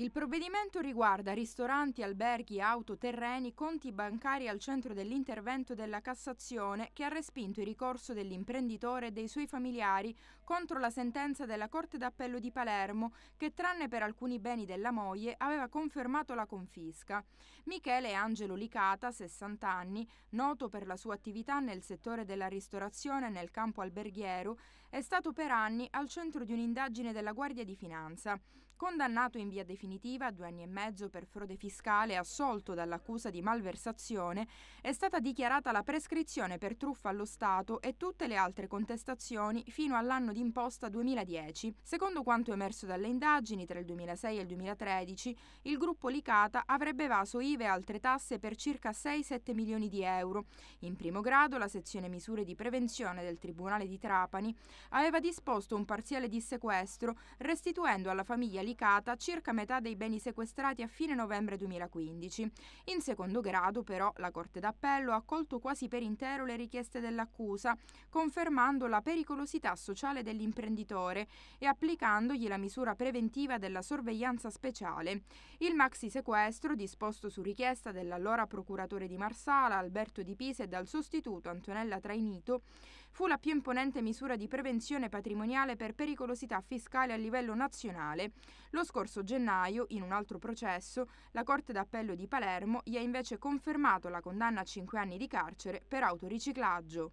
Il provvedimento riguarda ristoranti, alberghi, auto, terreni, conti bancari al centro dell'intervento della Cassazione che ha respinto il ricorso dell'imprenditore e dei suoi familiari contro la sentenza della Corte d'Appello di Palermo che tranne per alcuni beni della moglie aveva confermato la confisca. Michele Angelo Licata, 60 anni, noto per la sua attività nel settore della ristorazione nel campo alberghiero, è stato per anni al centro di un'indagine della Guardia di Finanza. Condannato in via definitiva a due anni e mezzo per frode fiscale e assolto dall'accusa di malversazione, è stata dichiarata la prescrizione per truffa allo Stato e tutte le altre contestazioni fino all'anno d'imposta 2010. Secondo quanto emerso dalle indagini, tra il 2006 e il 2013, il gruppo Licata avrebbe evaso IVE e altre tasse per circa 6-7 milioni di euro. In primo grado la sezione misure di prevenzione del Tribunale di Trapani aveva disposto un parziale di sequestro restituendo alla famiglia Licata circa metà dei beni sequestrati a fine novembre 2015. In secondo grado, però, la Corte d'Appello ha accolto quasi per intero le richieste dell'accusa, confermando la pericolosità sociale dell'imprenditore e applicandogli la misura preventiva della sorveglianza speciale. Il maxi sequestro, disposto su richiesta dell'allora procuratore di Marsala, Alberto Di Pisa e dal sostituto Antonella Trainito, fu la più imponente misura di prevenzione sovvenzione patrimoniale per pericolosità fiscale a livello nazionale. Lo scorso gennaio, in un altro processo, la Corte d'Appello di Palermo gli ha invece confermato la condanna a 5 anni di carcere per autoriciclaggio.